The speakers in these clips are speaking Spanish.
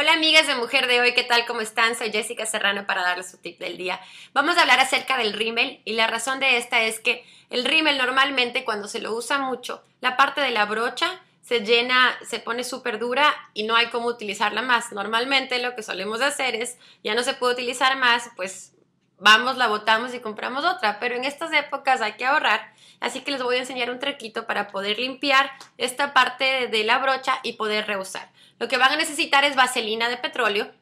Hola amigas de Mujer de Hoy, ¿qué tal? ¿Cómo están? Soy Jessica Serrano para darles su tip del día. Vamos a hablar acerca del rímel y la razón de esta es que el rímel normalmente cuando se lo usa mucho, la parte de la brocha se llena, se pone súper dura y no hay cómo utilizarla más. Normalmente lo que solemos hacer es, ya no se puede utilizar más, pues vamos, la botamos y compramos otra, pero en estas épocas hay que ahorrar, así que les voy a enseñar un trequito para poder limpiar esta parte de la brocha y poder reusar. Lo que van a necesitar es vaselina de petróleo,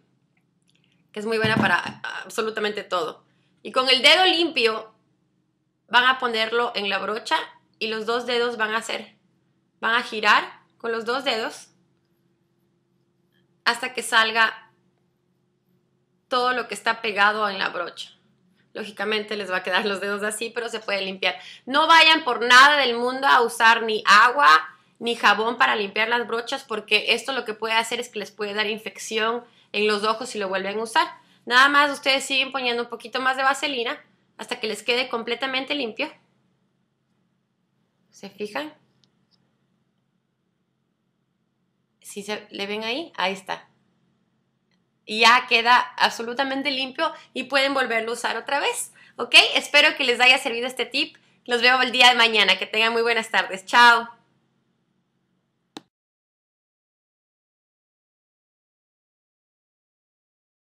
que es muy buena para ah, absolutamente todo. Y con el dedo limpio van a ponerlo en la brocha y los dos dedos van a hacer, van a girar con los dos dedos hasta que salga todo lo que está pegado en la brocha lógicamente les va a quedar los dedos así, pero se puede limpiar. No vayan por nada del mundo a usar ni agua ni jabón para limpiar las brochas porque esto lo que puede hacer es que les puede dar infección en los ojos si lo vuelven a usar. Nada más ustedes siguen poniendo un poquito más de vaselina hasta que les quede completamente limpio. ¿Se fijan? si se, le ven ahí, ahí está y ya queda absolutamente limpio y pueden volverlo a usar otra vez. ¿Ok? Espero que les haya servido este tip. Los veo el día de mañana. Que tengan muy buenas tardes. Chao.